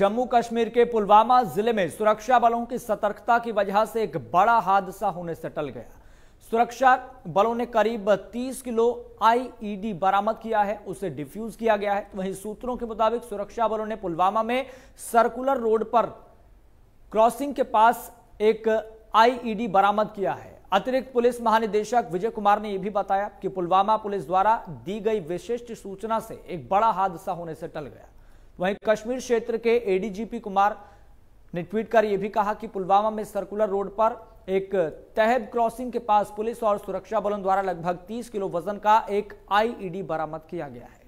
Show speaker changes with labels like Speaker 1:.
Speaker 1: जम्मू कश्मीर के पुलवामा जिले में सुरक्षा बलों की सतर्कता की वजह से एक बड़ा हादसा होने से टल गया सुरक्षा बलों ने करीब 30 किलो आईईडी बरामद किया है उसे डिफ्यूज किया गया है वहीं सूत्रों के मुताबिक सुरक्षा बलों ने पुलवामा में सर्कुलर रोड पर क्रॉसिंग के पास एक आईईडी बरामद किया है अतिरिक्त पुलिस महानिदेशक विजय कुमार ने यह भी बताया कि पुलवामा पुलिस द्वारा दी गई विशिष्ट सूचना से एक बड़ा हादसा होने से टल गया वहीं कश्मीर क्षेत्र के एडीजीपी कुमार ने ट्वीट कर यह भी कहा कि पुलवामा में सर्कुलर रोड पर एक तहब क्रॉसिंग के पास पुलिस और सुरक्षा बलों द्वारा लगभग 30 किलो वजन का एक आईईडी
Speaker 2: e बरामद किया गया है